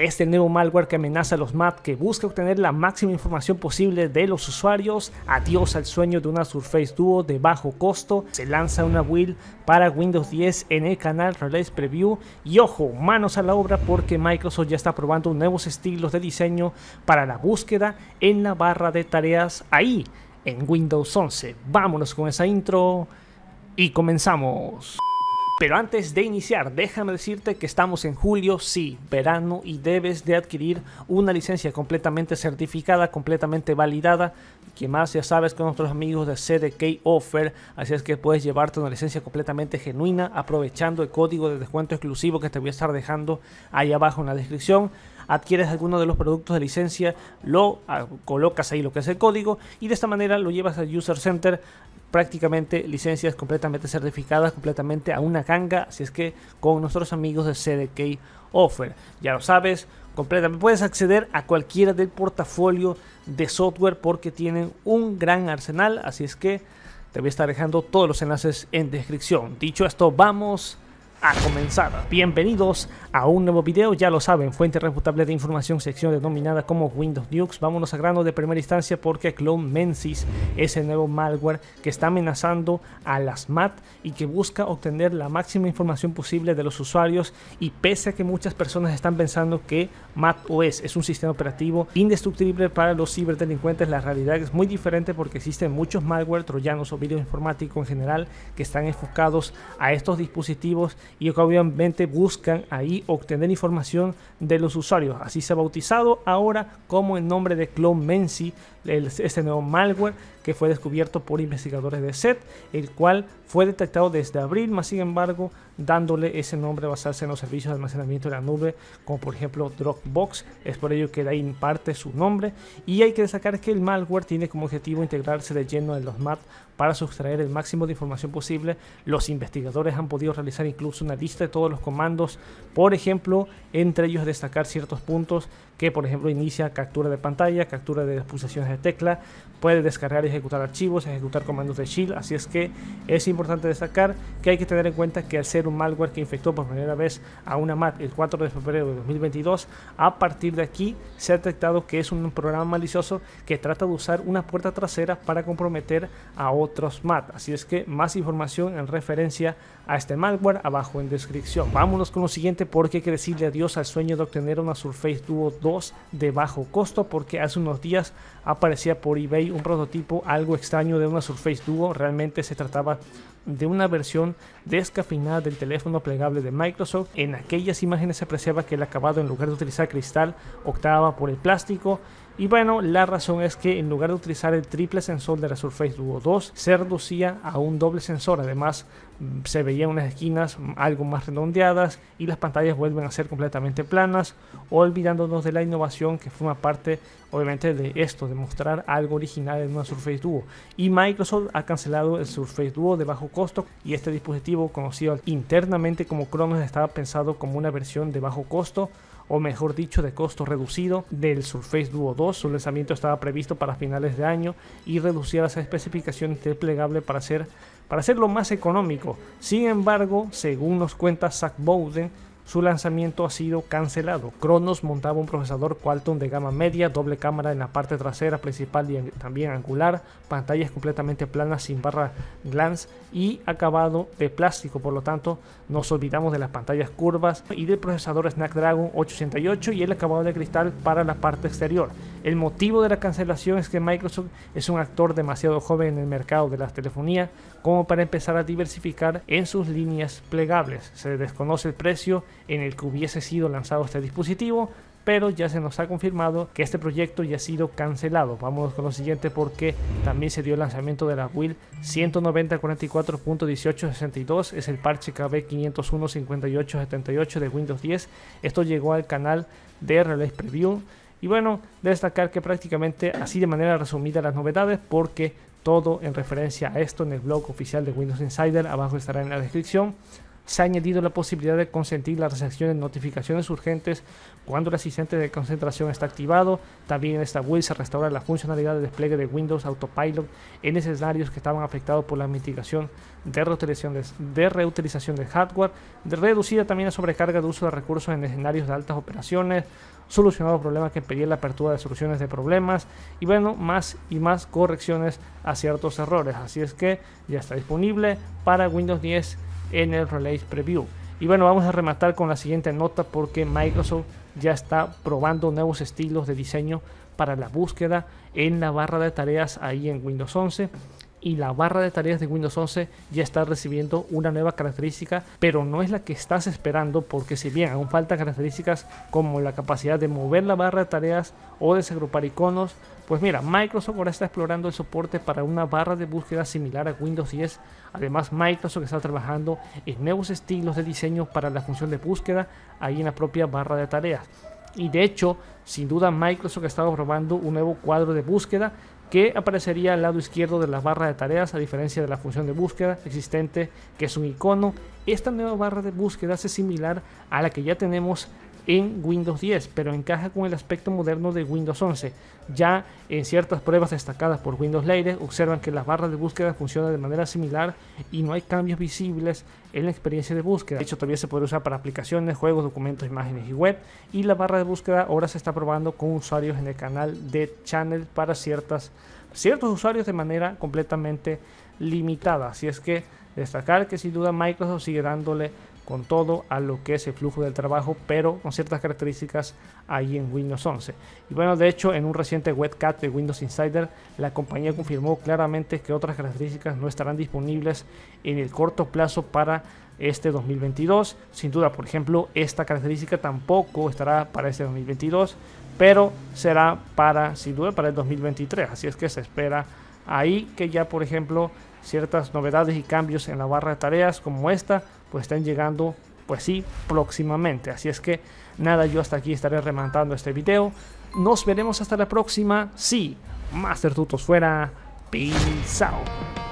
Este nuevo malware que amenaza a los MAT que busca obtener la máxima información posible de los usuarios, adiós al sueño de una Surface Duo de bajo costo, se lanza una build para Windows 10 en el canal Release Preview y ojo, manos a la obra porque Microsoft ya está probando nuevos estilos de diseño para la búsqueda en la barra de tareas ahí en Windows 11. Vámonos con esa intro y comenzamos. Pero antes de iniciar, déjame decirte que estamos en julio, sí, verano, y debes de adquirir una licencia completamente certificada, completamente validada, que más ya sabes con nuestros amigos de CDK Offer, así es que puedes llevarte una licencia completamente genuina aprovechando el código de descuento exclusivo que te voy a estar dejando ahí abajo en la descripción adquieres alguno de los productos de licencia, lo ah, colocas ahí lo que es el código y de esta manera lo llevas al User Center prácticamente licencias completamente certificadas, completamente a una ganga, si es que con nuestros amigos de CDK Offer. Ya lo sabes, completamente puedes acceder a cualquiera del portafolio de software porque tienen un gran arsenal, así es que te voy a estar dejando todos los enlaces en descripción. Dicho esto, vamos a comenzar. Bienvenidos a un nuevo video, ya lo saben, fuente reputable de información, sección denominada como Windows Nukes. Vámonos a grano de primera instancia porque Clone Mensis es el nuevo malware que está amenazando a las MAT y que busca obtener la máxima información posible de los usuarios y pese a que muchas personas están pensando que MAT OS es un sistema operativo indestructible para los ciberdelincuentes, la realidad es muy diferente porque existen muchos malware troyanos o virus informáticos en general que están enfocados a estos dispositivos y obviamente buscan ahí obtener información de los usuarios. Así se ha bautizado ahora como el nombre de Clone Mency el, este nuevo malware que fue descubierto por investigadores de SET, el cual fue detectado desde abril, más sin embargo, dándole ese nombre basarse en los servicios de almacenamiento de la nube, como por ejemplo Dropbox, es por ello que da en imparte su nombre. Y hay que destacar que el malware tiene como objetivo integrarse de lleno en los MAT para sustraer el máximo de información posible. Los investigadores han podido realizar incluso una lista de todos los comandos, por ejemplo, entre ellos destacar ciertos puntos que por ejemplo inicia captura de pantalla, captura de pulsaciones de tecla, puede descargar y ejecutar archivos, ejecutar comandos de shield, así es que es importante destacar que hay que tener en cuenta que al ser un malware que infectó por primera vez a una MAT el 4 de febrero de 2022, a partir de aquí se ha detectado que es un programa malicioso que trata de usar una puerta trasera para comprometer a otros MAT, así es que más información en referencia a este malware abajo en descripción. Vámonos con lo siguiente porque hay que decirle adiós al sueño de obtener una Surface Duo de bajo costo porque hace unos días aparecía por eBay un prototipo algo extraño de una Surface Duo, realmente se trataba de una versión descafinada del teléfono plegable de Microsoft. En aquellas imágenes se apreciaba que el acabado en lugar de utilizar cristal optaba por el plástico. Y bueno, la razón es que en lugar de utilizar el triple sensor de la Surface Duo 2, se reducía a un doble sensor. Además, mm, se veían unas esquinas algo más redondeadas y las pantallas vuelven a ser completamente planas, olvidándonos de la innovación que forma parte, obviamente, de esto, de mostrar algo original en una Surface Duo. Y Microsoft ha cancelado el Surface Duo de costo y este dispositivo conocido internamente como Cronos estaba pensado como una versión de bajo costo o mejor dicho de costo reducido del Surface Duo 2. Su lanzamiento estaba previsto para finales de año y reducía las especificaciones del plegable para, hacer, para hacerlo más económico. Sin embargo, según nos cuenta Zach Bowden, su lanzamiento ha sido cancelado. Kronos montaba un procesador Qualcomm de gama media, doble cámara en la parte trasera principal y también angular, pantallas completamente planas sin barra glance y acabado de plástico, por lo tanto nos olvidamos de las pantallas curvas y del procesador Snapdragon 868 y el acabado de cristal para la parte exterior. El motivo de la cancelación es que Microsoft es un actor demasiado joven en el mercado de la telefonía como para empezar a diversificar en sus líneas plegables. Se desconoce el precio en el que hubiese sido lanzado este dispositivo, pero ya se nos ha confirmado que este proyecto ya ha sido cancelado. Vamos con lo siguiente porque también se dio el lanzamiento de la build 190.44.1862, es el parche KB 501.5878 de Windows 10. Esto llegó al canal de Release Preview. Y bueno, destacar que prácticamente así de manera resumida las novedades porque todo en referencia a esto en el blog oficial de Windows Insider, abajo estará en la descripción se ha añadido la posibilidad de consentir la recepción de notificaciones urgentes cuando el asistente de concentración está activado. También en esta build se restaura la funcionalidad de despliegue de Windows Autopilot en escenarios que estaban afectados por la mitigación de reutilización de, reutilización de hardware, de reducida también la sobrecarga de uso de recursos en escenarios de altas operaciones, solucionado problemas que impedían la apertura de soluciones de problemas y bueno, más y más correcciones a ciertos errores. Así es que ya está disponible para Windows 10 en el Release Preview. Y bueno, vamos a rematar con la siguiente nota porque Microsoft ya está probando nuevos estilos de diseño para la búsqueda en la barra de tareas ahí en Windows 11 y la barra de tareas de Windows 11 ya está recibiendo una nueva característica, pero no es la que estás esperando porque si bien aún faltan características como la capacidad de mover la barra de tareas o desagrupar iconos, pues mira, Microsoft ahora está explorando el soporte para una barra de búsqueda similar a Windows 10. Además, Microsoft está trabajando en nuevos estilos de diseño para la función de búsqueda ahí en la propia barra de tareas. Y de hecho, sin duda Microsoft ha estado probando un nuevo cuadro de búsqueda que aparecería al lado izquierdo de la barra de tareas a diferencia de la función de búsqueda existente que es un icono. Esta nueva barra de búsqueda es similar a la que ya tenemos en Windows 10, pero encaja con el aspecto moderno de Windows 11. Ya en ciertas pruebas destacadas por Windows Later observan que las barras de búsqueda funcionan de manera similar y no hay cambios visibles en la experiencia de búsqueda. De hecho, todavía se puede usar para aplicaciones, juegos, documentos, imágenes y web. Y la barra de búsqueda ahora se está probando con usuarios en el canal de Channel para ciertas, ciertos usuarios de manera completamente limitada. Así es que destacar que sin duda Microsoft sigue dándole con todo a lo que es el flujo del trabajo, pero con ciertas características ahí en Windows 11. Y bueno, de hecho, en un reciente webcast de Windows Insider, la compañía confirmó claramente que otras características no estarán disponibles en el corto plazo para este 2022. Sin duda, por ejemplo, esta característica tampoco estará para este 2022, pero será para, sin duda, para el 2023. Así es que se espera ahí que ya, por ejemplo, ciertas novedades y cambios en la barra de tareas como esta pues están llegando, pues sí, próximamente. Así es que nada, yo hasta aquí estaré rematando este video. Nos veremos hasta la próxima. Sí, Master Tutos fuera. Peace out.